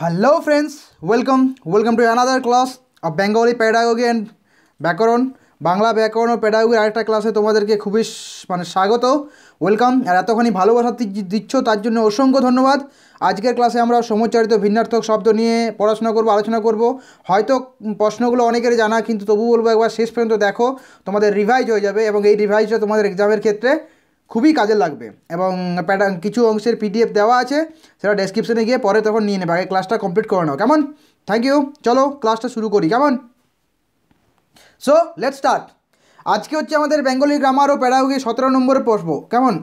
hello friends welcome welcome to another class of Bengali pedagogy and ব্যাকরণ বাংলা ব্যাকরণ ও প্যাডাগোগির আরেকটা ক্লাসে তোমাদেরকে খুবই মানে স্বাগত ওয়েলকাম আর এতখানি ভালোবাসা দিচ্ছ তার জন্য অসংখ্য ধন্যবাদ আজকের ক্লাসে আমরা সমচারিত ভিন্নার্থক শব্দ নিয়ে পড়াশোনা করব আলোচনা করব হয়তো প্রশ্নগুলো অনেকের জানা কিন্তু তবু বলবো একবার শেষ পর্যন্ত দেখো তোমাদের রিভাইজ হয়ে যাবে এবং এই রিভাইজটা তোমাদের এক্সামের ক্ষেত্রে খুবই কাজে লাগবে এবং প্যাটার্ন কিছু অংশের পিডিএফ দেওয়া আছে সেটা ডেসক্রিপশানে গিয়ে পরে তখন নিয়ে নেবে আগে ক্লাসটা কমপ্লিট করে নাও কেমন থ্যাংক ইউ চলো ক্লাসটা শুরু করি কেমন সো লেট স্টার্ট আজকে হচ্ছে আমাদের বেঙ্গলি গ্রামার ও প্যাডাগোগি সতেরো নম্বরে প্রশ্ন কেমন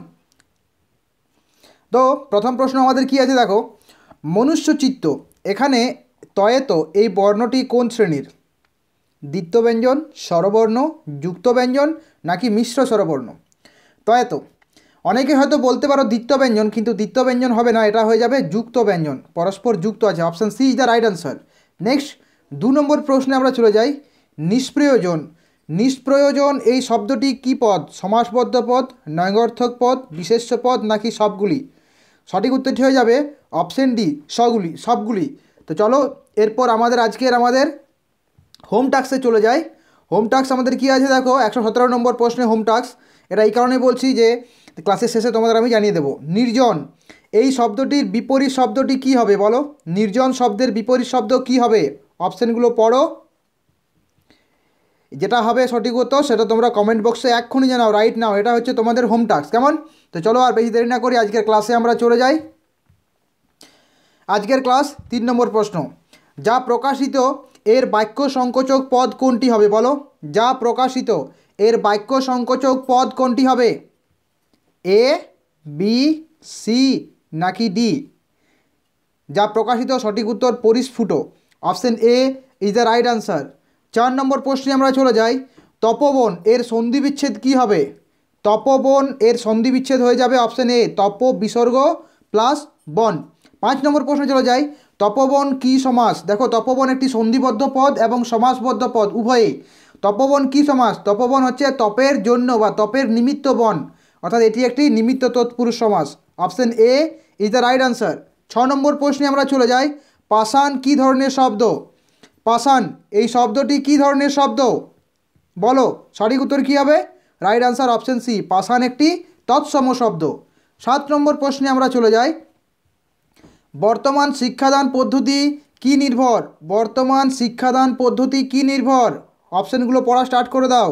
তো প্রথম প্রশ্ন আমাদের কি আছে দেখো মনুষ্যচিত্ত এখানে তয়েত এই বর্ণটি কোন শ্রেণীর দ্বিত্ব ব্যঞ্জন স্বরবর্ণ যুক্ত ব্যঞ্জন নাকি মিশ্র স্বরবর্ণ তো অনেকে হয়তো বলতে পারো দ্বিত্ব ব্যঞ্জন কিন্তু দ্বিত্ব ব্যঞ্জন হবে না এটা হয়ে যাবে যুক্ত ব্যঞ্জন পরস্পর যুক্ত আছে option C is the right answer next দু নম্বর প্রশ্নে আমরা চলে যাই নিষ্প্রয়োজন নিষ্প্রয়োজন এই শব্দটি কি পদ সমাসবদ্ধ পদ নয়গর্থক পদ বিশেষ্য পদ নাকি সবগুলি সঠিক উত্তরটি হয়ে যাবে অপশন ডি সগুলি সবগুলি তো চলো এরপর আমাদের আজকের আমাদের হোম টাক্সে চলে যায় হোম টাক্স আমাদের কি আছে দেখো একশো সতেরো নম্বর প্রশ্নে হোম টাক্স এটা এই কারণে বলছি যে ক্লাসের শেষে তোমাদের আমি জানিয়ে দেবো নির্জন এই শব্দটির বিপরীত শব্দটি কি হবে বলো নির্জন শব্দের বিপরীত শব্দ কি হবে অপশানগুলো পড়ো যেটা হবে সঠিক উত্তর সেটা তোমরা কমেন্ট বক্সে এক্ষুনি জানাও রাইট নাও এটা হচ্ছে তোমাদের হোম টাস্ক কেমন তো চলো আর বেশি দেরি না করি আজকের ক্লাসে আমরা চলে যাই আজকের ক্লাস তিন নম্বর প্রশ্ন যা প্রকাশিত এর বাক্য সংকোচক পদ কোনটি হবে বলো যা প্রকাশিত এর বাক্য সংকোচক পদ কোনটি হবে এ বি সি নাকি ডি যা প্রকাশিত সঠিক উত্তর পরিস্ফুট option A is the right answer চার নম্বর প্রশ্নে আমরা চলে যাই তপবন এর সন্ধিবিচ্ছেদ কি কী হবে তপবন এর সন্ধিবিচ্ছেদ হয়ে যাবে অপশান এ তপ বিসর্গ প্লাস বন পাঁচ নম্বর প্রশ্নে চলে যাই তপবন কি সমাস দেখো তপবন একটি সন্ধিবদ্ধ পদ এবং সমাসবদ্ধ পদ উভয়ে তপবন কি সমাস তপবন হচ্ছে তপের জন্য বা তপের নিমিত্ত বন অর্থাৎ এটি একটি নিমিত্ত তৎপুরুষ সমাস option A is the right answer ছ নম্বর প্রশ্নে আমরা চলে যাই পাশান কি ধরনের শব্দ পাষাণ এই শব্দটি কি ধরনের শব্দ বলো সঠিক উত্তর কী হবে রাইট আনসার অপশন সি পাষাণ একটি তৎসম শব্দ সাত নম্বর প্রশ্নে আমরা চলে যাই বর্তমান শিক্ষাদান পদ্ধতি কি নির্ভর বর্তমান শিক্ষাদান পদ্ধতি কি নির্ভর অপশানগুলো পড়া স্টার্ট করে দাও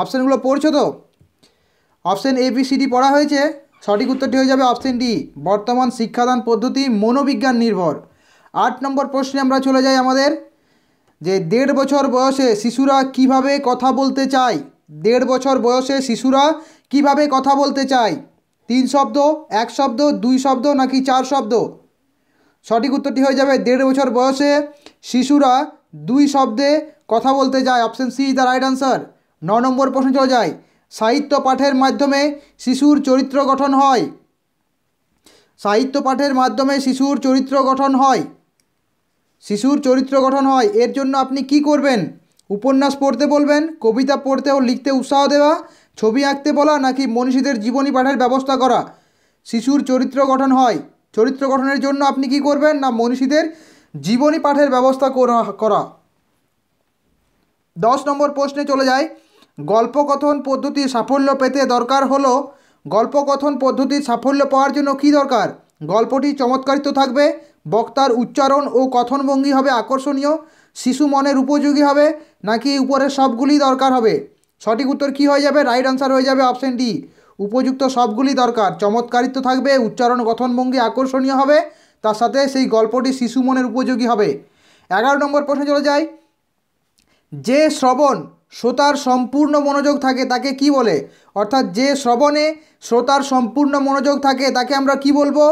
অপশানগুলো পড়ছো তো option A B C D পড়া হয়েছে সঠিক উত্তরটি হয়ে যাবে অপশান ডি বর্তমান শিক্ষাদান পদ্ধতি মনোবিজ্ঞান নির্ভর আট নম্বর প্রশ্নে আমরা চলে যাই আমাদের যে দেড় বছর বয়সে শিশুরা কিভাবে কথা বলতে চায় দেড় বছর বয়সে শিশুরা কিভাবে কথা বলতে চায় তিন শব্দ এক শব্দ দুই শব্দ নাকি চার শব্দ সঠিক উত্তরটি হয়ে যাবে দেড় বছর বয়সে শিশুরা দুই শব্দে কথা বলতে যায় option C the right answer ন নম্বর প্রশ্ন চলে যায় সাহিত্য পাঠের মাধ্যমে শিশুর চরিত্র গঠন হয় সাহিত্য পাঠের মাধ্যমে শিশুর চরিত্র গঠন হয় শিশুর চরিত্র গঠন হয় এর জন্য আপনি কি করবেন উপন্যাস পড়তে বলবেন কবিতা পড়তে ও লিখতে উৎসাহ দেওয়া ছবি আঁকতে বলা নাকি মনীষীদের জীবনী পাঠের ব্যবস্থা করা শিশুর চরিত্র গঠন হয় চরিত্র গঠনের জন্য আপনি কি করবেন না মনীষীদের জীবনী পাঠের ব্যবস্থা করা দশ নম্বর প্রশ্নে চলে যায় গল্পকথন পদ্ধতির সাফল্য পেতে দরকার হলো গল্পকথন পদ্ধতির সাফল্য পাওয়ার জন্য কি দরকার গল্পটি চমৎকারিত থাকবে বক্তার উচ্চারণ ও কথনভঙ্গি হবে আকর্ষণীয় শিশু মনের উপযোগী হবে নাকি উপরের সবগুলি দরকার হবে সঠিক উত্তর কি হয়ে যাবে রাইট আনসার হয়ে যাবে অপশান ডি উপযুক্ত সবগুলি দরকার চমৎকারিত্ব থাকবে উচ্চারণ গঠনভঙ্গি আকর্ষণীয় হবে তার সাথে সেই গল্পটি শিশু মনের উপযোগী হবে এগারো নম্বর প্রশ্নে চলে যায় যে শ্রবণ শ্রোতার সম্পূর্ণ মনোযোগ থাকে তাকে কি বলে অর্থাৎ যে শ্রবণে শ্রোতার সম্পূর্ণ মনোযোগ থাকে তাকে আমরা কি বলবো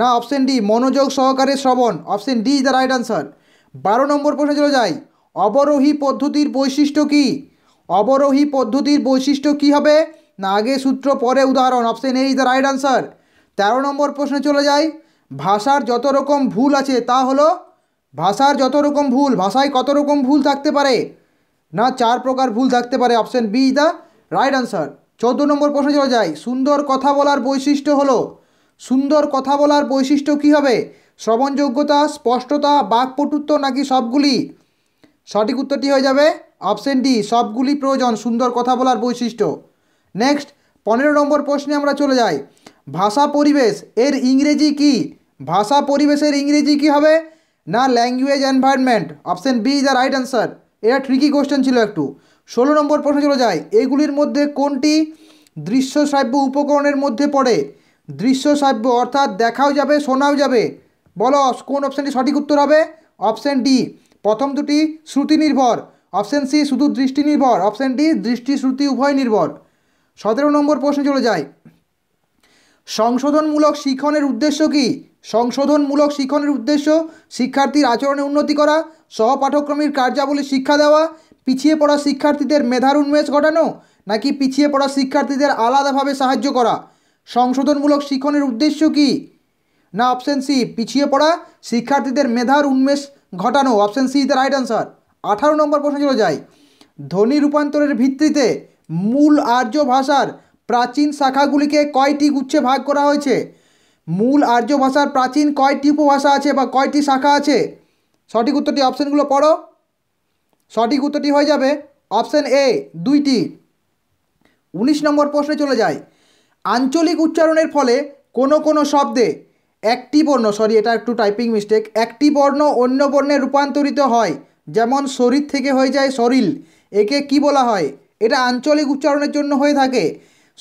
না অপশন ডি মনোযোগ সহকারে শ্রবণ option D is the right answer বারো নম্বর প্রশ্নে চলে যাই অবরোহী পদ্ধতির বৈশিষ্ট্য কি অবরোহী পদ্ধতির বৈশিষ্ট্য কি হবে না আগে সূত্র পরে উদাহরণ option A is the right answer তেরো নম্বর প্রশ্নে চলে যাই ভাষার যত রকম ভুল আছে তা হলো ভাষার যত রকম ভুল ভাষায় কত রকম ভুল থাকতে পারে না চার প্রকার ভুল থাকতে পারে option B the right answer চৌদ্দ নম্বর প্রশ্নে চলে যায় সুন্দর কথা বলার বৈশিষ্ট্য হলো সুন্দর কথা বলার বৈশিষ্ট্য কী হবে শ্রবণযোগ্যতা স্পষ্টতা বাকপটুত্ব নাকি সবগুলি সঠিক উত্তরটি হয়ে যাবে অপশান ডি সবগুলি প্রয়োজন সুন্দর কথা বলার বৈশিষ্ট্য নেক্সট পনেরো নম্বর প্রশ্নে আমরা চলে যাই ভাষা পরিবেশ এর ইংরেজি কি ভাষা পরিবেশের ইংরেজি কি হবে না language environment option B is the right answer এটা ট্রিকি কোশ্চেন ছিল একটু ষোলো নম্বর প্রশ্ন চলে যায় এগুলির মধ্যে কোনটি দৃশ্য শ্রাব্য উপকরণের মধ্যে পড়ে দৃশ্য শ্রাব্য অর্থাৎ দেখাও যাবে শোনাও যাবে বলো কোন অপশানটি সঠিক উত্তর হবে অপশান ডি প্রথম দুটি শ্রুতি নির্ভর অপশান সি শুধু দৃষ্টি নির্ভর অপশান ডি দৃষ্টি শ্রুতি উভয় নির্ভর সতেরো নম্বর প্রশ্ন চলে যায় সংশোধনমূলক শিক্ষণের উদ্দেশ্য কী সংশোধনমূলক শিক্ষণের উদ্দেশ্য শিক্ষার্থীর আচরণে উন্নতি করা সহপাঠক্রমীর কার্যাবলী শিক্ষা দেওয়া পিছিয়ে পড়া শিক্ষার্থীদের মেধার উন্মেষ ঘটানো নাকি পিছিয়ে পড়া শিক্ষার্থীদের আলাদাভাবে সাহায্য করা সংশোধনমূলক শিক্ষণের উদ্দেশ্য কী না অপশান সি পিছিয়ে পড়া শিক্ষার্থীদের মেধার উন্মেষ ঘটানো option C the right answer আঠারো নম্বর প্রশ্ন চলে যায় ধ্বনি রূপান্তরের ভিত্তিতে মূল আর্য ভাষার প্রাচীন শাখাগুলিকে কয়টি গুচ্ছে ভাগ করা হয়েছে মূল আর্য ভাষার প্রাচীন কয়টি উপভাষা আছে বা কয়টি শাখা আছে সঠিক উত্তরটি অপশানগুলো পড়ো সঠিক উত্তরটি হয়ে যাবে অপশান এ দুইটি উনিশ নম্বর প্রশ্নে চলে যায় আঞ্চলিক উচ্চারণের ফলে কোনো কোনো শব্দে একটি বর্ণ সরি এটা একটু টাইপিং মিস্টেক একটি বর্ণ অন্য বর্ণে রূপান্তরিত হয় যেমন শরীর থেকে হয়ে যায় শরীর একে কি বলা হয় এটা আঞ্চলিক উচ্চারণের জন্য হয়ে থাকে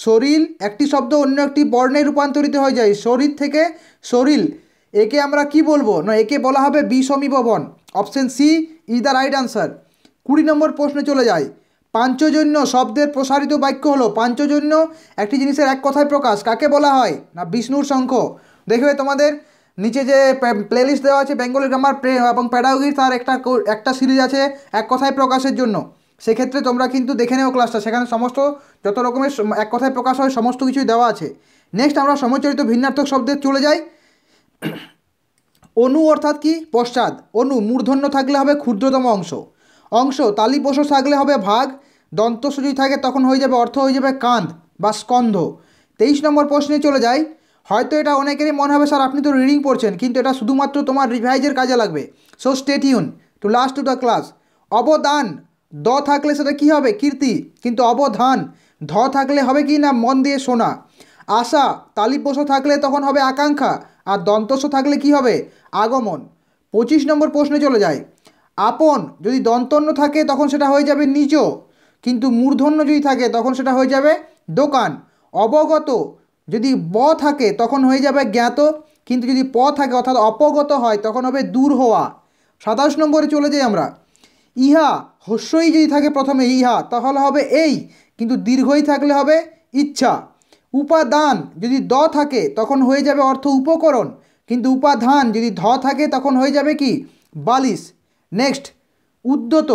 শরীর একটি শব্দ অন্য একটি বর্ণে রূপান্তরিত হয়ে যায় শরীর থেকে শরীর একে আমরা কি বলবো না একে বলা হবে ভবন option C is the right answer কুড়ি নম্বর প্রশ্নে চলে যায় পাঞ্চজন্য শব্দের প্রসারিত বাক্য হলো পাঞ্চজন্য একটি জিনিসের এক কথায় প্রকাশ কাকে বলা হয় না বিষ্ণুর শঙ্খ দেখবে তোমাদের নিচে যে প্লে লিস্ট দেওয়া আছে বেঙ্গলি গ্রামার এবং প্যাডাগির তার একটা একটা সিরিজ আছে এক কথায় প্রকাশের জন্য সেক্ষেত্রে তোমরা কিন্তু দেখে নেও ক্লাসটা সেখানে সমস্ত যত রকমের এক কথায় প্রকাশ হয় সমস্ত কিছুই দেওয়া আছে নেক্সট আমরা সমচরিত ভিন্নার্থক শব্দে চলে যাই অনু অর্থাৎ কি পশ্চাদ অনু মূর্ধন্য থাকলে হবে ক্ষুদ্রতম অংশ অংশ পশু থাকলে হবে ভাগ দন্ত যদি থাকে তখন হয়ে যাবে অর্থ হয়ে যাবে কাঁধ বা স্কন্ধ তেইশ নম্বর প্রশ্নে চলে যায় হয়তো এটা অনেকেরই মনে হবে স্যার আপনি তো রিডিং পড়ছেন কিন্তু এটা শুধুমাত্র তোমার রিভাইজের কাজে লাগবে so stay tuned to last to the class অবদান দ থাকলে সেটা কি হবে কীর্তি কিন্তু অবধান ধ থাকলে হবে কি না মন দিয়ে শোনা আশা তালিপোষ থাকলে তখন হবে আকাঙ্ক্ষা আর দন্তস্ব থাকলে কি হবে আগমন পঁচিশ নম্বর প্রশ্নে চলে যায় আপন যদি দন্তন্য থাকে তখন সেটা হয়ে যাবে নিচ কিন্তু মূর্ধন্য যদি থাকে তখন সেটা হয়ে যাবে দোকান অবগত যদি ব থাকে তখন হয়ে যাবে জ্ঞাত কিন্তু যদি প থাকে অর্থাৎ অপগত হয় তখন হবে দূর হওয়া সাতাশ নম্বরে চলে যাই আমরা ইহা হস্যই যদি থাকে প্রথমে ইহা তাহলে হবে এই কিন্তু দীর্ঘই থাকলে হবে ইচ্ছা উপাদান যদি দ থাকে তখন হয়ে যাবে অর্থ উপকরণ কিন্তু উপাধান যদি ধ থাকে তখন হয়ে যাবে কি বালিশ নেক্সট উদ্যত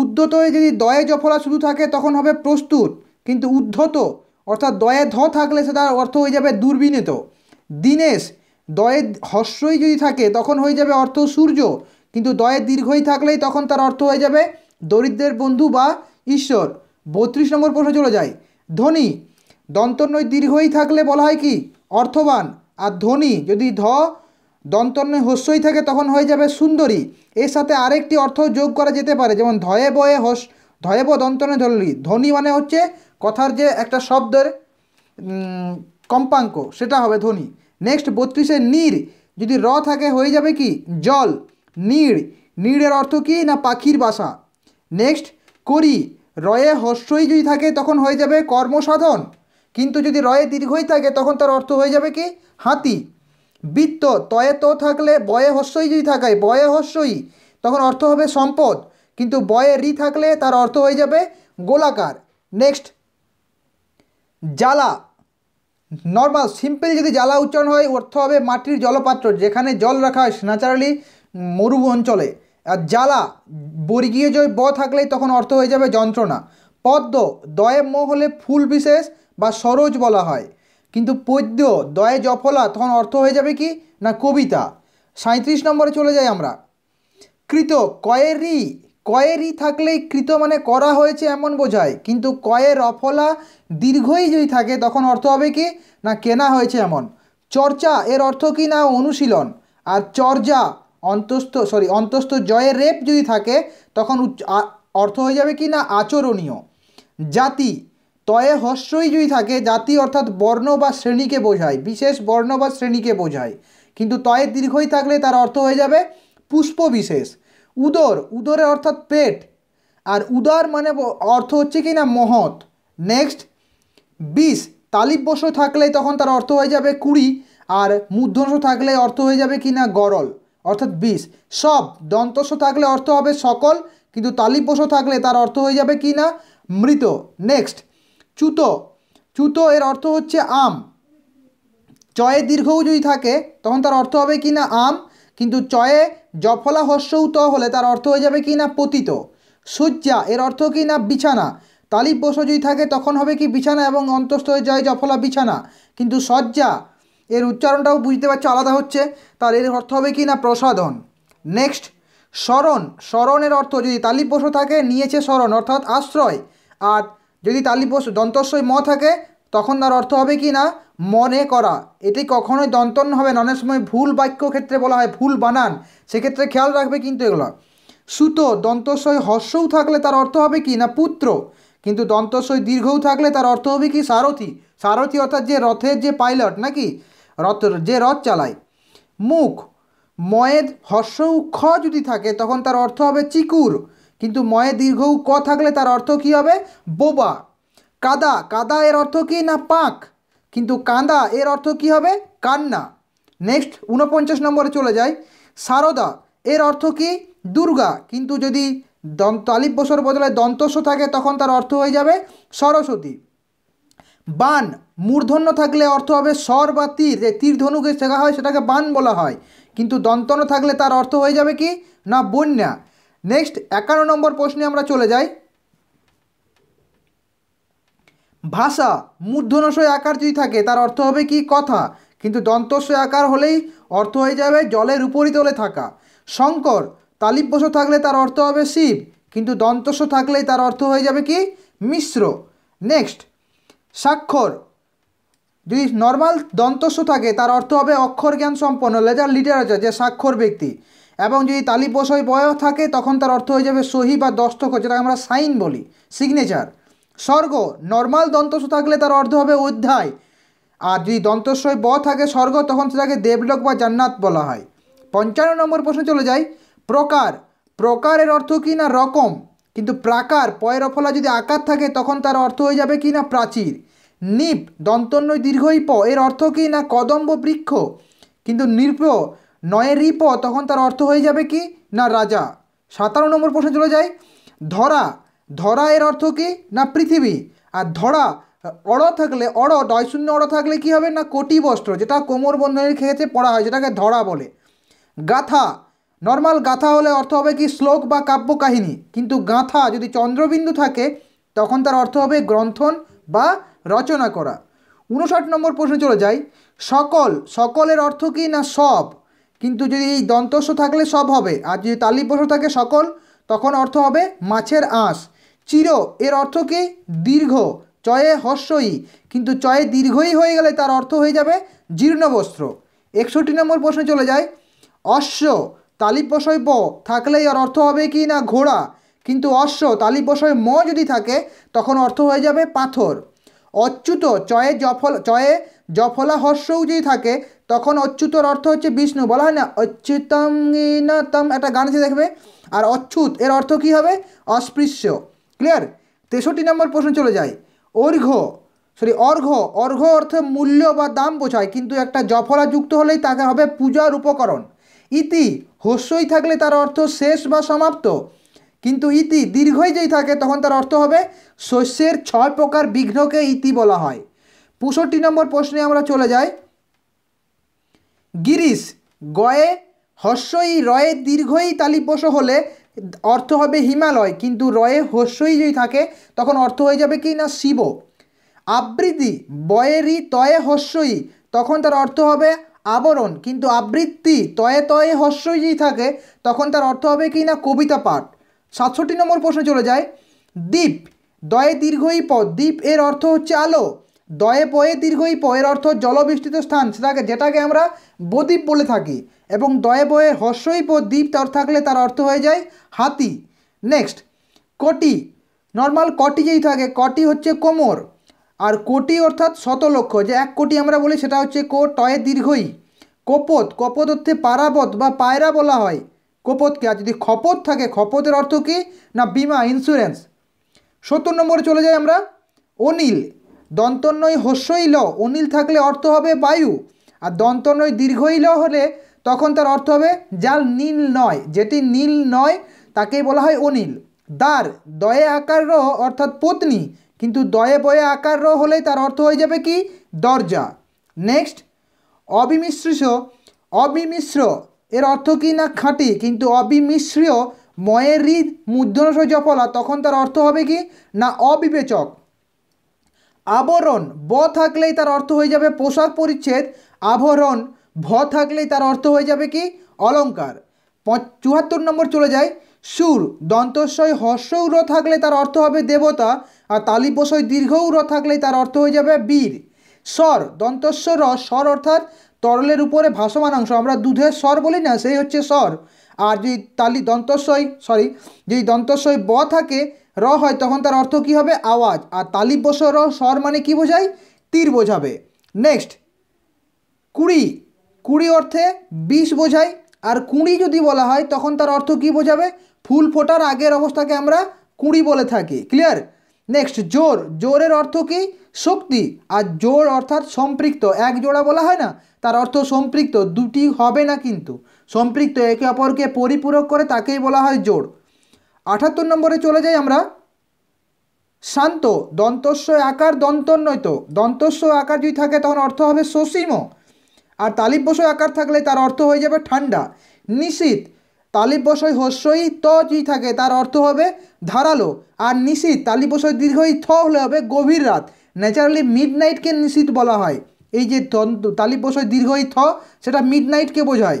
উদ্যত যদি দয়ে জফলা শুধু থাকে তখন হবে প্রস্তুত কিন্তু উদ্ধত অর্থাৎ দয়ে ধ থাকলে সেটার অর্থ হয়ে যাবে দুর্বিনীত দীনেশ দয়ে হস্যই যদি থাকে তখন হয়ে যাবে অর্থ সূর্য কিন্তু দয়ের দীর্ঘই থাকলেই তখন তার অর্থ হয়ে যাবে দরিদ্রের বন্ধু বা ঈশ্বর বত্রিশ নম্বর প্রশ্ন চলে যায় ধনী দন্তন্যয় দীর্ঘই থাকলে বলা হয় কি অর্থবান আর ধনী যদি ধ দন্তন্যয় হস্যই থাকে তখন হয়ে যাবে সুন্দরী এর সাথে আরেকটি অর্থ যোগ করা যেতে পারে যেমন ধয়ে বয়ে হস ধয়ে ব দন্তনে ধরলি ধ্বনি মানে হচ্ছে কথার যে একটা শব্দের কম্পাঙ্ক সেটা হবে ধ্বনি নেক্সট বত্রিশে নীর যদি র থাকে হয়ে যাবে কি জল নীড় নীড়ের অর্থ কি না পাখির বাসা নেক্সট করি রয়ে হস্যই যদি থাকে তখন হয়ে যাবে কর্মসাধন কিন্তু যদি রয়ে দীর্ঘই থাকে তখন তার অর্থ হয়ে যাবে কি হাতি বৃত্ত তয়ে তো থাকলে বয়ে হস্যই যদি থাকায় বয়ে হস্যই তখন অর্থ হবে সম্পদ কিন্তু বয়ে রি থাকলে তার অর্থ হয়ে যাবে গোলাকার নেক্সট জ্বালা নর্মাল সিম্পল যদি জ্বালা উচ্চারণ হয় অর্থ হবে মাটির জলপাত্র যেখানে জল রাখা হয় ন্যাচারালি মরু অঞ্চলে আর জ্বালা বর্গীয় জয় ব থাকলেই তখন অর্থ হয়ে যাবে যন্ত্রণা পদ্ম দয়ে ম হলে ফুল বিশেষ বা সরোজ বলা হয় কিন্তু পদ্য দয়ে জফলা তখন অর্থ হয়ে যাবে কি না কবিতা সাঁত্রিশ নম্বরে চলে যাই আমরা কৃত কয়েরি কয়েরি থাকলেই কৃত মানে করা হয়েছে এমন বোঝায় কিন্তু কয়ের অফলা দীর্ঘই যদি থাকে তখন অর্থ হবে কি না কেনা হয়েছে এমন চর্চা এর অর্থ কি না অনুশীলন আর চর্যা অন্তস্থ সরি অন্তস্থ জয়ের রেপ যদি থাকে তখন অর্থ হয়ে যাবে কি না আচরণীয় জাতি তয়ে হস্রই যদি থাকে জাতি অর্থাৎ বর্ণ বা শ্রেণীকে বোঝায় বিশেষ বর্ণ বা শ্রেণীকে বোঝায় কিন্তু তয়ে দীর্ঘই থাকলে তার অর্থ হয়ে যাবে পুষ্প বিশেষ উদর উদরে অর্থাৎ পেট আর উদার মানে অর্থ হচ্ছে কি না মহৎ নেক্সট বিষ তালিব্যস্য থাকলে তখন তার অর্থ হয়ে যাবে কুড়ি আর মূর্ধন্য থাকলে অর্থ হয়ে যাবে কি না গরল অর্থাৎ বিষ সব দন্তস্ব থাকলে অর্থ হবে সকল কিন্তু তালিপোষ থাকলে তার অর্থ হয়ে যাবে কি না মৃত নেক্সট চুত চুতো এর অর্থ হচ্ছে আম চয়ে দীর্ঘও যদি থাকে তখন তার অর্থ হবে কি না আম কিন্তু চয়ে জফলা হস্যৌ ত হলে তার অর্থ হয়ে যাবে কি না পতিত শয্যা এর অর্থ কি না বিছানা তালিপ যদি থাকে তখন হবে কি বিছানা এবং অন্তস্থ হয়ে যায় জফলা বিছানা কিন্তু শয্যা এর উচ্চারণটাও বুঝতে পারছে আলাদা হচ্ছে তার এর অর্থ হবে কি না প্রসাধন নেক্সট স্মরণ স্মরণের অর্থ যদি তালিপোষ থাকে নিয়েছে স্মরণ অর্থাৎ আশ্রয় আর যদি তালিপোষ দন্তস্বয় ম থাকে তখন তার অর্থ হবে কি না মনে করা এটি কখনোই দন্তন হবে না অনেক সময় ভুল বাক্য ক্ষেত্রে বলা হয় ভুল বানান সেক্ষেত্রে খেয়াল রাখবে কিন্তু এগুলো সুতো দন্তস্বয় হর্ষও থাকলে তার অর্থ হবে কি না পুত্র কিন্তু দন্তস্বয় দীর্ঘও থাকলে তার অর্থ হবে কি সারথি সারথি অর্থাৎ যে রথের যে পাইলট নাকি রথ যে রথ চালায় মুখ ময়ের হর্ষ খ যদি থাকে তখন তার অর্থ হবে চিকুর কিন্তু ময়ে দীর্ঘ উ ক থাকলে তার অর্থ কি হবে বোবা কাদা কাদা এর অর্থ কি না পাঁক কিন্তু কাঁদা এর অর্থ কি হবে কান্না নেক্সট উনপঞ্চাশ নম্বরে চলে যায় সারদা এর অর্থ কি দুর্গা কিন্তু যদি দন্ত আলিপ বসর বদলে দন্তস্ব থাকে তখন তার অর্থ হয়ে যাবে সরস্বতী বান মূর্ধন্য থাকলে অর্থ হবে স্বর বা তীর যে তীর ধনুকে শেখা হয় সেটাকে বান বলা হয় কিন্তু দন্তন থাকলে তার অর্থ হয়ে যাবে কি না বন্যা নেক্সট একান্ন নম্বর প্রশ্নে আমরা চলে যাই ভাষা মূর্ধন্যশয় আকার যদি থাকে তার অর্থ হবে কি কথা কিন্তু দন্তস্বয় আকার হলেই অর্থ হয়ে যাবে জলের উপরিতলে থাকা শঙ্কর তালিব্যস থাকলে তার অর্থ হবে শিব কিন্তু দন্তস্ব থাকলেই তার অর্থ হয়ে যাবে কি মিশ্র নেক্সট স্বাক্ষর যদি নর্মাল দন্তস্য থাকে তার অর্থ হবে অক্ষর জ্ঞান সম্পন্ন লেজার লিটারেচার যে স্বাক্ষর ব্যক্তি এবং যদি তালিপোষয় বয় থাকে তখন তার অর্থ হয়ে যাবে সহি বা দস্তক যেটা আমরা সাইন বলি সিগনেচার স্বর্গ নর্মাল দন্তস্ব থাকলে তার অর্থ হবে অধ্যায় আর যদি দন্তস্বয় ব থাকে স্বর্গ তখন সেটাকে দেবলোক বা জান্নাত বলা হয় পঞ্চান্ন নম্বর প্রশ্ন চলে যাই প্রকার প্রকারের অর্থ কী না রকম কিন্তু প্রাকার পয়ের অফলা যদি আকার থাকে তখন তার অর্থ হয়ে যাবে কি না প্রাচীর নিপ দন্তন্নয় দীর্ঘই প এর অর্থ কি না কদম্ব বৃক্ষ কিন্তু নৃপ নয় রিপ তখন তার অর্থ হয়ে যাবে কি না রাজা সাতান্ন নম্বর প্রশ্ন চলে যায় ধরা ধরা এর অর্থ কি না পৃথিবী আর ধরা অড় থাকলে অড় নয় শূন্য অড় থাকলে কি হবে না কোটি বস্ত্র যেটা কোমর বন্ধনের ক্ষেত্রে পড়া হয় যেটাকে ধরা বলে গাথা নর্মাল গাথা হলে অর্থ হবে কি শ্লোক বা কাব্য কাহিনী কিন্তু গাঁথা যদি চন্দ্রবিন্দু থাকে তখন তার অর্থ হবে গ্রন্থন বা রচনা করা উনষাট নম্বর প্রশ্ন চলে যাই সকল সকলের অর্থ কি না সব কিন্তু যদি এই দন্তস্ব থাকলে সব হবে আর যদি তালিপস্য থাকে সকল তখন অর্থ হবে মাছের আঁশ চির এর অর্থ কি দীর্ঘ চয়ে হস্যই কিন্তু চয়ে দীর্ঘই হয়ে গেলে তার অর্থ হয়ে যাবে জীর্ণবস্ত্র একষট্টি নম্বর প্রশ্নে চলে যায় অশ্ব তালিপশয় ব থাকলে আর অর্থ হবে কি না ঘোড়া কিন্তু অশ্ব তালিপশয় ম যদি থাকে তখন অর্থ হয়ে যাবে পাথর অচ্যুত চয়ে জফল চয়ে জফলা হর্ষও যদি থাকে তখন অচ্যুতর অর্থ হচ্ছে বিষ্ণু বলা হয় না অচ্যুতম ইনতম একটা গান এসে দেখবে আর অচ্যুত এর অর্থ কি হবে অস্পৃশ্য ক্লিয়ার তেষট্টি নম্বর প্রশ্ন চলে যায় অর্ঘ্য সরি অর্ঘ্য অর্ঘ্য অর্থে মূল্য বা দাম বোঝায় কিন্তু একটা জফলা যুক্ত হলেই তাকে হবে পূজার উপকরণ ইতি হস্যই থাকলে তার অর্থ শেষ বা সমাপ্ত কিন্তু ইতি দীর্ঘই যেই থাকে তখন তার অর্থ হবে শস্যের ছয় প্রকার বিঘ্নকে ইতি বলা হয় পঁষট্টি নম্বর প্রশ্নে আমরা চলে যাই গিরিশ গয়ে হস্যই রয়ে দীর্ঘই তালিপোষ হলে অর্থ হবে হিমালয় কিন্তু রয়ে হস্যই যদি থাকে তখন অর্থ হয়ে যাবে কি না শিব আবৃতি বয়েরি তয়ে হস্যই তখন তার অর্থ হবে আবরণ কিন্তু আবৃত্তি তয়ে তয়ে হস্যই থাকে তখন তার অর্থ হবে কি না কবিতা পাঠ সাতষট্টি নম্বর প্রশ্ন চলে যায় দ্বীপ দয়ে দীর্ঘই প দ্বীপ এর অর্থ হচ্ছে আলো দয়ে পয়ে দীর্ঘই প এর অর্থ জলবিস্তৃত স্থান সেটাকে যেটাকে আমরা বদ্বীপ বলে থাকি এবং দয়ে বয়ে হস্যই প দ্বীপ তার থাকলে তার অর্থ হয়ে যায় হাতি নেক্সট কটি নর্মাল কটি যেই থাকে কটি হচ্ছে কোমর আর কোটি অর্থাৎ শত লক্ষ যে এক কোটি আমরা বলি সেটা হচ্ছে কো টয়ে দীর্ঘই কপত কপত অর্থে পারাবত বা পায়রা বলা হয় কপতকে আর যদি খপত থাকে খপতের অর্থ কী না বিমা ইন্স্যুরেন্স সত্তর নম্বরে চলে যাই আমরা অনিল দন্তন্নয় হস্যই ল অনিল থাকলে অর্থ হবে বায়ু আর দন্তন্নয় দীর্ঘই ল হলে তখন তার অর্থ হবে যার নীল নয় যেটি নীল নয় তাকেই বলা হয় অনিল দ্বার দয়ে আকার অর্থাৎ পত্নী কিন্তু দয়ে বয়ে আকার র হলে তার অর্থ হয়ে যাবে কি দরজা নেক্সট অবিমিশ্রিত অবিমিশ্র এর অর্থ কি না খাঁটি কিন্তু অবিমিশ্রীয় ময়ের হৃদ মুদ্রণ জপলা তখন তার অর্থ হবে কি না অবিবেচক আবরণ ব থাকলেই তার অর্থ হয়ে যাবে পোশাক পরিচ্ছেদ আবরণ ভ থাকলেই তার অর্থ হয়ে যাবে কি অলঙ্কার চুয়াত্তর নম্বর চলে যায় সুর দন্তস্বয় হর্ষৌ র থাকলে তার অর্থ হবে দেবতা আর তালিপসয় দীর্ঘৌ র থাকলে তার অর্থ হয়ে যাবে বীর স্বর দন্তস্বর র স্বর অর্থাৎ তরলের উপরে ভাসমান অংশ আমরা দুধের স্বর বলি না সেই হচ্ছে স্বর আর যদি তালি দন্তস্বয় সরি যদি দন্তস্বয় ব থাকে র হয় তখন তার অর্থ কি হবে আওয়াজ আর তালিপস র স্বর মানে কি বোঝায় তীর বোঝাবে নেক্সট কুড়ি কুড়ি অর্থে বিষ বোঝায় আর কুঁড়ি যদি বলা হয় তখন তার অর্থ কি বোঝাবে ফুল ফোটার আগের অবস্থাকে আমরা কুঁড়ি বলে থাকি ক্লিয়ার নেক্সট জোর জোরের অর্থ কি শক্তি আর জোর অর্থাৎ সম্পৃক্ত এক জোড়া বলা হয় না তার অর্থ সম্পৃক্ত দুটি হবে না কিন্তু সম্পৃক্ত একে অপরকে পরিপূরক করে তাকেই বলা হয় জোর আঠাত্তর নম্বরে চলে যাই আমরা শান্ত দন্তস্ব আকার নয় তো দন্তস্ব আকার যদি থাকে তখন অর্থ হবে সসীম আর তালিব্যস আকার থাকলে তার অর্থ হয়ে যাবে ঠান্ডা নিশীত তালিব বসয় হস্যই ত থাকে তার অর্থ হবে ধারালো আর নিশীত তালিব বসয় দীর্ঘই থ হলে হবে গভীর রাত ন্যাচারালি মিড নাইটকে নিশীত বলা হয় এই যে তালিব বসয় দীর্ঘই থ সেটা মিড নাইটকে বোঝায়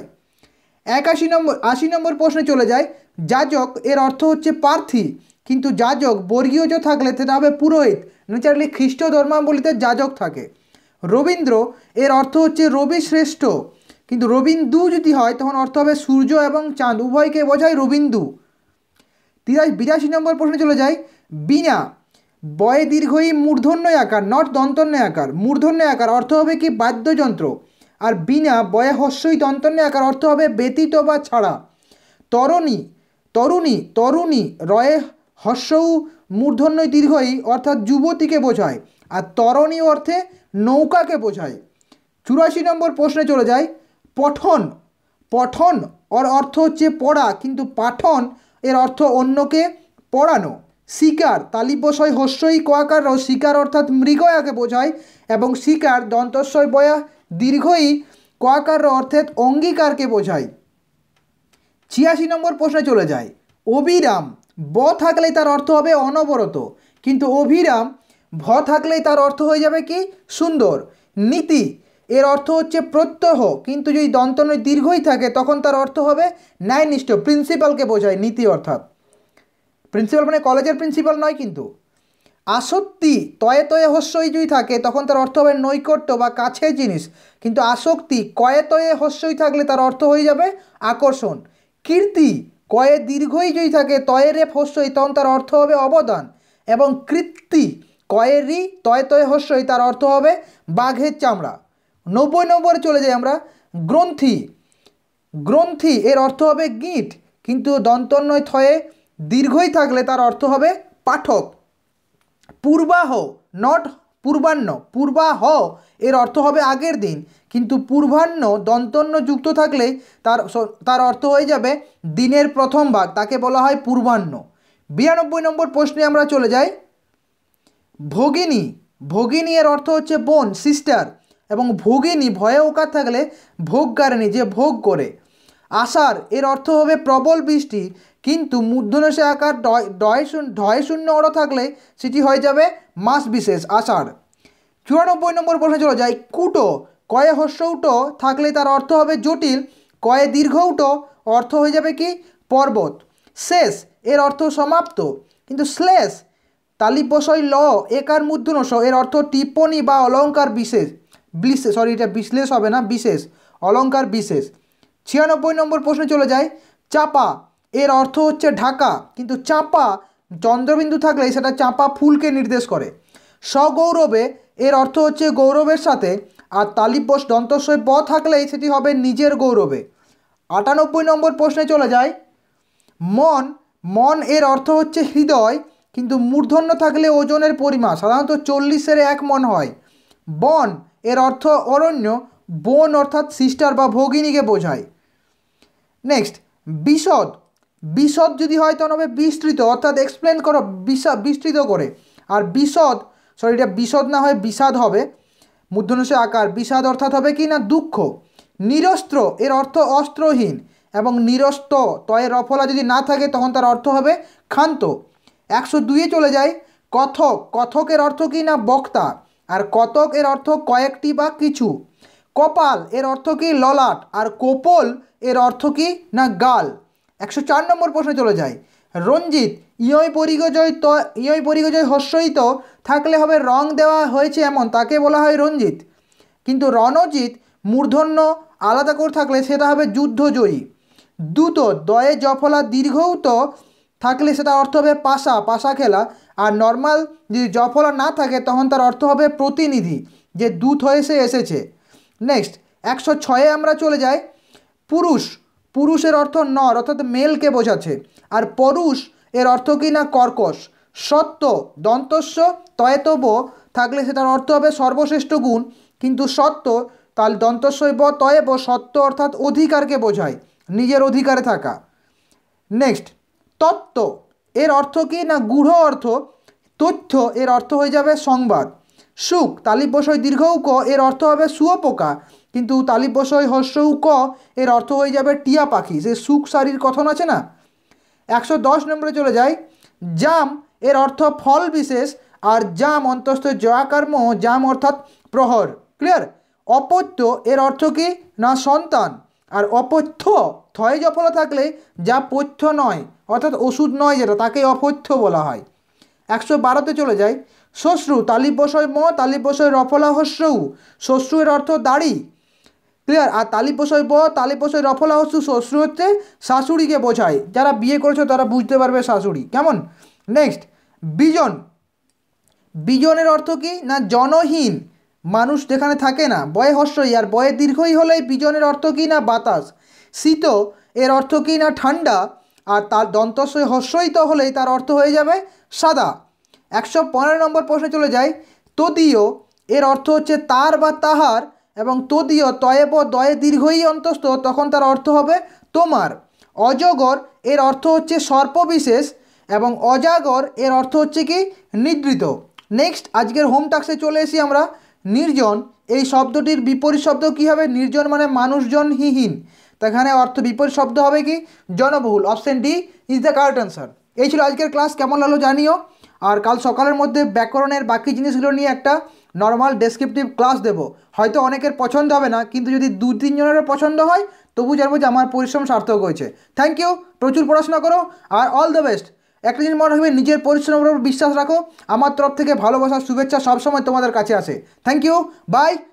একাশি নম্বর আশি নম্বর প্রশ্নে চলে যায় যাজক এর অর্থ হচ্ছে প্রার্থী কিন্তু যাজক বর্গীয় যে থাকলে সেটা হবে পুরোহিত ন্যাচারালি খ্রিস্ট ধর্মাবলিতে যাজক থাকে রবীন্দ্র এর অর্থ হচ্ছে রবি শ্রেষ্ঠ কিন্তু রবিন্দু যদি হয় তখন অর্থ হবে সূর্য এবং চাঁদ উভয়কে বোঝায় রবিন্দু তিরাশ বিরাশি নম্বর প্রশ্নে চলে যাই বিনা বয়ে দীর্ঘই মূর্ধন্য আকার নট দন্তন্য আকার মূর্ধন্য আকার অর্থ হবে কি বাদ্যযন্ত্র আর বিনা বয়ে হস্যই দন্তন্য আকার অর্থ হবে ব্যতীত বা ছাড়া তরণী তরুণী তরুণী রয়ে হস্যৌ মূর্ধন্য দীর্ঘই অর্থাৎ যুবতীকে বোঝায় আর তরণী অর্থে নৌকাকে বোঝায় চুরাশি নম্বর প্রশ্নে চলে যায় পঠন পঠন ওর অর্থ হচ্ছে পড়া কিন্তু পাঠন এর অর্থ অন্যকে পড়ানো শিকার তালিব্যশয় হস্যই কয়াকার শিকার অর্থাৎ মৃগয়াকে বোঝায় এবং শিকার দন্তস্বয় বয়া দীর্ঘই কয়াকার অর্থাৎ অঙ্গীকারকে বোঝায় ছিয়াশি নম্বর প্রশ্নে চলে যায় অবিরাম ব থাকলে তার অর্থ হবে অনবরত কিন্তু অভিরাম ভ থাকলে তার অর্থ হয়ে যাবে কি সুন্দর নীতি এর অর্থ হচ্ছে প্রত্যহ কিন্তু যদি দন্তনয় দীর্ঘই থাকে তখন তার অর্থ হবে ন্যায়নিষ্ঠ প্রিন্সিপালকে বোঝায় নীতি অর্থাৎ প্রিন্সিপাল মানে কলেজের প্রিন্সিপাল নয় কিন্তু আসক্তি তয়ে তয়ে হস্যই যদি থাকে তখন তার অর্থ হবে নৈকট্য বা কাছের জিনিস কিন্তু আসক্তি কয়ে তয়ে হস্যই থাকলে তার অর্থ হয়ে যাবে আকর্ষণ কীর্তি কয়ে দীর্ঘই যদি থাকে তয়ে রে হস্যই তখন তার অর্থ হবে অবদান এবং কৃত্তি কয়েরই তয়ে তয়ে হস্যই তার অর্থ হবে বাঘের চামড়া নব্বই নম্বরে চলে যাই আমরা গ্রন্থি গ্রন্থি এর অর্থ হবে গিট কিন্তু দন্তন্নয় থয়ে দীর্ঘই থাকলে তার অর্থ হবে পাঠক পূর্বাহ নট পূর্বাহ্ন পূর্বাহ এর অর্থ হবে আগের দিন কিন্তু পূর্বাহ্ন দন্তন্য যুক্ত থাকলে তার তার অর্থ হয়ে যাবে দিনের প্রথম ভাগ তাকে বলা হয় পূর্বাহ্ন বিরানব্বই নম্বর প্রশ্নে আমরা চলে যাই ভগিনী ভগিনী এর অর্থ হচ্ছে বোন সিস্টার এবং ভোগিনী ভয়ে ওকার থাকলে ভোগ কারণী যে ভোগ করে আষাঢ় এর অর্থ হবে প্রবল বৃষ্টি কিন্তু মূর্ধনসে আকার ডয় ঢয় শূন্য অর থাকলে সেটি হয়ে যাবে মাস বিশেষ আষাঢ় চুরানব্বই নম্বর প্রশ্ন চলে যায় কুটো কয়ে উটো থাকলে তার অর্থ হবে জটিল কয়ে উটো অর্থ হয়ে যাবে কি পর্বত শেষ এর অর্থ সমাপ্ত কিন্তু শ্লেষ তালিপসই ল একার মূর্ধনস এর অর্থ টিপ্পণী বা অলঙ্কার বিশেষ বিশেষ সরি এটা বিশ্লেষ হবে না বিশেষ অলঙ্কার বিশেষ ছিয়ানব্বই নম্বর প্রশ্নে চলে যায় চাপা এর অর্থ হচ্ছে ঢাকা কিন্তু চাপা চন্দ্রবিন্দু থাকলে সেটা চাপা ফুলকে নির্দেশ করে স্বগৌরবে এর অর্থ হচ্ছে গৌরবের সাথে আর তালিব্যস দন্তস্বয় ব থাকলেই সেটি হবে নিজের গৌরবে আটানব্বই নম্বর প্রশ্নে চলে যায় মন মন এর অর্থ হচ্ছে হৃদয় কিন্তু মূর্ধন্য থাকলে ওজনের পরিমাণ সাধারণত চল্লিশের এক মন হয় বন এর অর্থ অরণ্য বোন অর্থাৎ সিস্টার বা ভগিনীকে বোঝায় নেক্সট বিশদ বিশদ যদি হয় তখন হবে বিস্তৃত অর্থাৎ এক্সপ্লেন করো বিস্তৃত করে আর বিশদ সরি এটা বিশদ না হয় বিষাদ হবে মূর্ধন্যসে আকার বিষাদ অর্থাৎ হবে কি না দুঃখ নিরস্ত্র এর অর্থ অস্ত্রহীন এবং নিরস্ত তয়ের রফলা যদি না থাকে তখন তার অর্থ হবে ক্ষান্ত একশো দুইয়ে চলে যায় কথক কথকের অর্থ কি না বক্তা আর কতক এর অর্থ কয়েকটি বা কিছু কপাল এর অর্থ কি ললাট আর কোপল এর অর্থ কি না গাল একশো চার নম্বর প্রশ্নে চলে যায় রঞ্জিত ইয়ই পরিগজয় ত ইয়ই পরিগজয় হস্যইত থাকলে হবে রং দেওয়া হয়েছে এমন তাকে বলা হয় রঞ্জিত কিন্তু রণজিৎ মূর্ধন্য আলাদা করে থাকলে সেটা হবে যুদ্ধজয়ী দ্রুত দয়ে জফলা তো থাকলে সেটা অর্থ হবে পাশা পাশা খেলা আর নর্মাল যদি জফলা না থাকে তখন তার অর্থ হবে প্রতিনিধি যে দূত হয়ে সে এসেছে নেক্সট একশো ছয়ে আমরা চলে যাই পুরুষ পুরুষের অর্থ নর অর্থাৎ মেলকে বোঝাচ্ছে আর পরুষ এর অর্থ কি না কর্কশ সত্য দন্তস্য তয়েতব থাকলে সেটার অর্থ হবে সর্বশ্রেষ্ঠ গুণ কিন্তু সত্য তাহলে দন্তস্বৈব তয়েব সত্য অর্থাৎ অধিকারকে বোঝায় নিজের অধিকারে থাকা নেক্সট তত্ত্ব এর অর্থ কি না গূঢ় অর্থ তথ্য এর অর্থ হয়ে যাবে সংবাদ সুখ বসয় দীর্ঘ ক এর অর্থ হবে শুয়োপোকা কিন্তু বসয় হস্যৌ ক এর অর্থ হয়ে যাবে টিয়া পাখি সে সুখ শাড়ির কথন আছে না একশো দশ নম্বরে চলে যায় জাম এর অর্থ ফল বিশেষ আর জাম অন্তস্থ জয়াকর্ম জাম অর্থাৎ প্রহর ক্লিয়ার অপত্য এর অর্থ কি না সন্তান আর অপথ্য থয়ে জফলা থাকলে যা পথ্য নয় অর্থাৎ ওষুধ নয় যেটা তাকে অপথ্য বলা হয় একশো বারোতে চলে যায় শ্বশ্রু তালিবশয় ম তালিবশয় রফলা হস্রৌ শ্বশ্রু এর অর্থ দাড়ি ক্লিয়ার আর তালিবশয় ব তালিবশয় রফলা হস্রু শ্বশ্রু হচ্ছে শাশুড়িকে বোঝায় যারা বিয়ে করেছে তারা বুঝতে পারবে শাশুড়ি কেমন নেক্সট বিজন বিজনের অর্থ কি না জনহীন মানুষ যেখানে থাকে না বয়ে হস্রই আর বয়ে দীর্ঘই হলেই বিজনের অর্থ কী না বাতাস শীত এর অর্থ কী না ঠান্ডা আর তার দন্তস্বই তো হলেই তার অর্থ হয়ে যাবে সাদা একশো পনেরো নম্বর প্রশ্নে চলে যায় তদীয় এর অর্থ হচ্ছে তার বা তাহার এবং তদীয় তয়ে ব দয়ে দীর্ঘই অন্তস্থ তখন তার অর্থ হবে তোমার অজগর এর অর্থ হচ্ছে সর্পবিশেষ এবং অজাগর এর অর্থ হচ্ছে কি নিদ্রিত নেক্সট আজকের হোম টাক্সে চলে এসি আমরা নির্জন এই শব্দটির বিপরীত শব্দ কী হবে নির্জন মানে হিহীন তো এখানে অর্থ বিপরীত শব্দ হবে কি জনবহুল option D is the correct answer এই ছিল আজকের ক্লাস কেমন লাগলো জানিও আর কাল সকালের মধ্যে ব্যাকরণের বাকি জিনিসগুলো নিয়ে একটা নর্মাল ডেসক্রিপটিভ ক্লাস দেব হয়তো অনেকের পছন্দ হবে না কিন্তু যদি দু তিনজনেরও পছন্দ হয় তবু জানবো যে আমার পরিশ্রম সার্থক হয়েছে থ্যাংক ইউ প্রচুর পড়াশোনা করো আর অল দ্য বেস্ট একটা জিনিস মনে হবে নিজের পরিশ্রমের উপর বিশ্বাস রাখো আমার তরফ থেকে ভালোবাসার শুভেচ্ছা সবসময় তোমাদের কাছে আসে থ্যাংক ইউ বাই